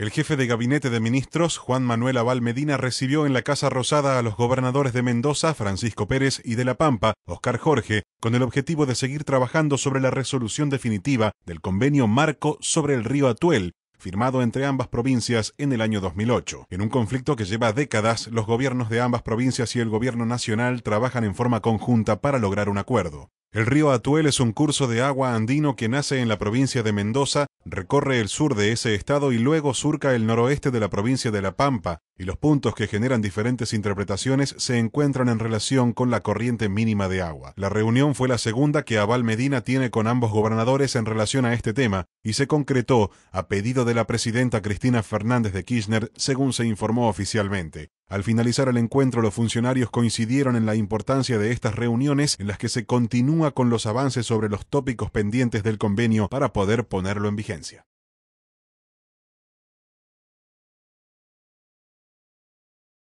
El jefe de gabinete de ministros, Juan Manuel Abal Medina, recibió en la Casa Rosada a los gobernadores de Mendoza, Francisco Pérez, y de La Pampa, Oscar Jorge, con el objetivo de seguir trabajando sobre la resolución definitiva del convenio marco sobre el río Atuel, firmado entre ambas provincias en el año 2008. En un conflicto que lleva décadas, los gobiernos de ambas provincias y el gobierno nacional trabajan en forma conjunta para lograr un acuerdo. El río Atuel es un curso de agua andino que nace en la provincia de Mendoza, recorre el sur de ese estado y luego surca el noroeste de la provincia de La Pampa, y los puntos que generan diferentes interpretaciones se encuentran en relación con la corriente mínima de agua. La reunión fue la segunda que Aval Medina tiene con ambos gobernadores en relación a este tema, y se concretó a pedido de la presidenta Cristina Fernández de Kirchner, según se informó oficialmente. Al finalizar el encuentro, los funcionarios coincidieron en la importancia de estas reuniones en las que se continúa con los avances sobre los tópicos pendientes del convenio para poder ponerlo en vigencia.